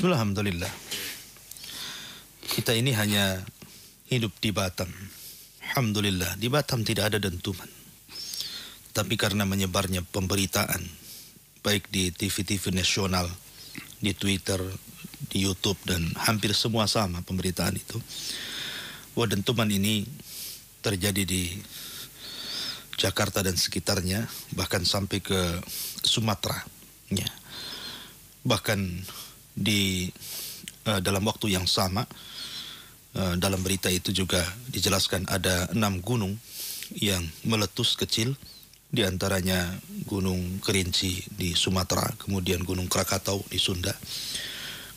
alhamdulillah Kita ini hanya hidup di Batam. Alhamdulillah, di Batam tidak ada dentuman. Tapi karena menyebarnya pemberitaan, baik di TV-TV nasional, di Twitter, di YouTube, dan hampir semua sama pemberitaan itu. Wah, dentuman ini terjadi di Jakarta dan sekitarnya, bahkan sampai ke Sumatera. Ya. Bahkan di uh, dalam waktu yang sama uh, dalam berita itu juga dijelaskan ada enam gunung yang meletus kecil di antaranya Gunung Kerinci di Sumatera, kemudian Gunung Krakatau di Sunda,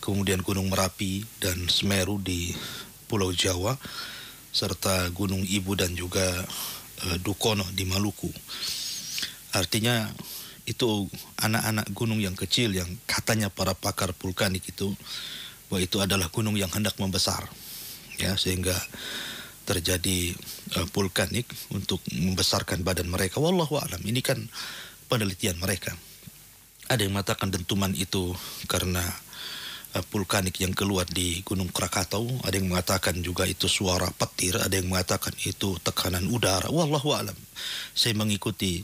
kemudian Gunung Merapi dan Semeru di Pulau Jawa, serta Gunung Ibu dan juga e, Dukono di Maluku. Artinya itu anak-anak gunung yang kecil yang katanya para pakar vulkanik itu bahwa itu adalah gunung yang hendak membesar ya sehingga terjadi uh, vulkanik untuk membesarkan badan mereka wallahu alam ini kan penelitian mereka ada yang mengatakan dentuman itu karena Eh, vulkanik yang keluar di Gunung Krakatau, ada yang mengatakan juga itu suara petir, ada yang mengatakan itu tekanan udara. Wallahu alam. Saya mengikuti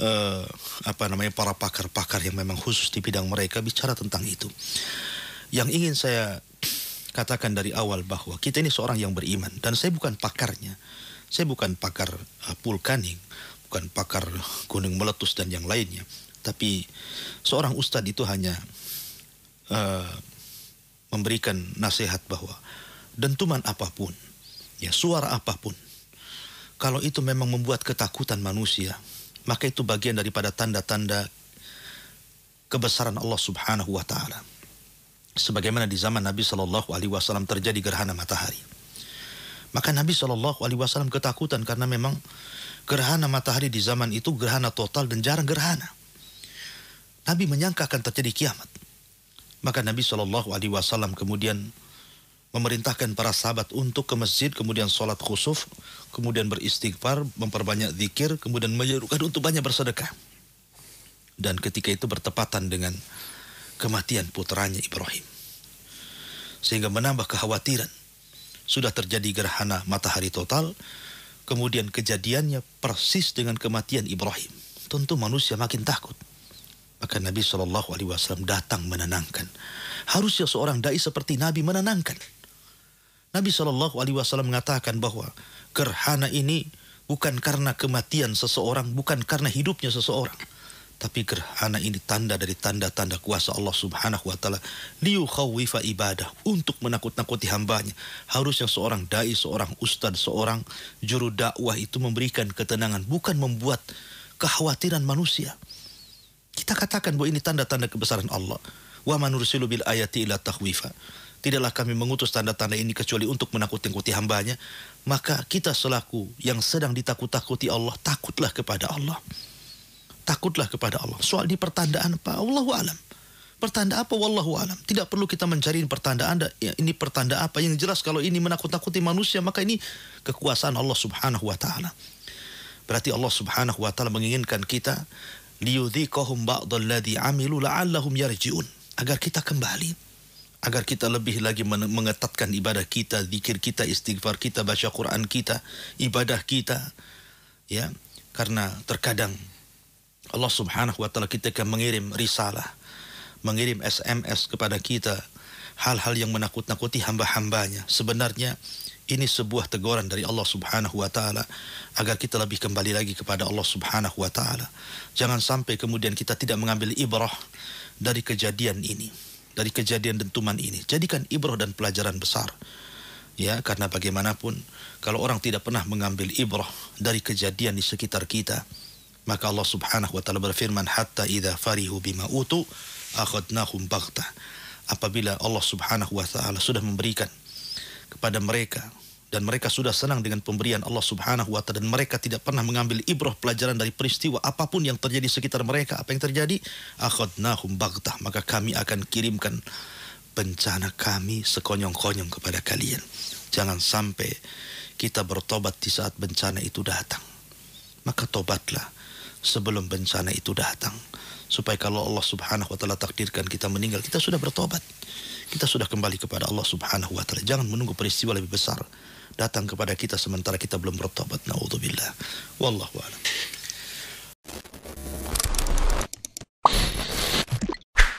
uh, apa namanya para pakar-pakar yang memang khusus di bidang mereka bicara tentang itu. Yang ingin saya katakan dari awal bahwa kita ini seorang yang beriman dan saya bukan pakarnya. Saya bukan pakar uh, vulkanik, bukan pakar gunung meletus dan yang lainnya. Tapi seorang ustadz itu hanya uh, memberikan nasihat bahwa dentuman apapun, ya suara apapun, kalau itu memang membuat ketakutan manusia, maka itu bagian daripada tanda-tanda kebesaran Allah Subhanahu wa taala. Sebagaimana di zaman Nabi Shallallahu alaihi wasallam terjadi gerhana matahari. Maka Nabi Shallallahu alaihi wasallam ketakutan karena memang gerhana matahari di zaman itu gerhana total dan jarang gerhana. Nabi menyangka akan terjadi kiamat. Maka Nabi Shallallahu Alaihi Wasallam kemudian memerintahkan para sahabat untuk ke masjid, kemudian sholat khusuf, kemudian beristighfar, memperbanyak zikir, kemudian menyerukan untuk banyak bersedekah. Dan ketika itu bertepatan dengan kematian putranya Ibrahim. Sehingga menambah kekhawatiran. Sudah terjadi gerhana matahari total, kemudian kejadiannya persis dengan kematian Ibrahim. Tentu manusia makin takut. Maka Nabi Shallallahu Alaihi Wasallam datang menenangkan. Harusnya seorang dai seperti Nabi menenangkan. Nabi Shallallahu Alaihi Wasallam mengatakan bahwa gerhana ini bukan karena kematian seseorang, bukan karena hidupnya seseorang, tapi gerhana ini tanda dari tanda-tanda kuasa Allah Subhanahu wa taala liu khawifa ibadah untuk menakut-nakuti hambanya harusnya seorang dai seorang ustadz seorang juru dakwah itu memberikan ketenangan bukan membuat kekhawatiran manusia kita katakan bahwa ini tanda-tanda kebesaran Allah. Wa manursilu bil ayati ila tahwifa. Tidaklah kami mengutus tanda-tanda ini kecuali untuk menakut-nakuti hambanya. Maka kita selaku yang sedang ditakut-takuti Allah, takutlah kepada Allah. Takutlah kepada Allah. Soal di pertandaan apa? Allahu alam. Pertanda apa? Wallahu alam. Tidak perlu kita mencari pertanda Anda. Ya, ini pertanda apa? Yang jelas kalau ini menakut-nakuti manusia, maka ini kekuasaan Allah Subhanahu wa taala. Berarti Allah Subhanahu wa taala menginginkan kita liyudhiqahum ba'dalladhi amilu la'allahum yarji'un agar kita kembali agar kita lebih lagi mengetatkan ibadah kita, zikir kita, istighfar kita, baca Quran kita, ibadah kita. Ya, karena terkadang Allah Subhanahu wa taala kita akan mengirim risalah, mengirim SMS kepada kita hal-hal yang menakut-nakuti hamba-hambanya. Sebenarnya ini sebuah teguran dari Allah Subhanahu wa taala agar kita lebih kembali lagi kepada Allah Subhanahu wa taala. Jangan sampai kemudian kita tidak mengambil ibrah dari kejadian ini, dari kejadian dentuman ini. Jadikan ibrah dan pelajaran besar. Ya, karena bagaimanapun kalau orang tidak pernah mengambil ibrah dari kejadian di sekitar kita, maka Allah Subhanahu wa taala berfirman hatta idza farihu bima utu akhadnahum baghtah apabila Allah Subhanahu wa taala sudah memberikan kepada mereka dan mereka sudah senang dengan pemberian Allah Subhanahu wa taala dan mereka tidak pernah mengambil ibrah pelajaran dari peristiwa apapun yang terjadi sekitar mereka apa yang terjadi akhadnahum baghtah maka kami akan kirimkan bencana kami sekonyong-konyong kepada kalian jangan sampai kita bertobat di saat bencana itu datang maka tobatlah sebelum bencana itu datang. Supaya kalau Allah subhanahu wa ta'ala takdirkan kita meninggal, kita sudah bertobat. Kita sudah kembali kepada Allah subhanahu wa ta'ala. Jangan menunggu peristiwa lebih besar datang kepada kita sementara kita belum bertobat. Na'udzubillah. Wallahu a'lam.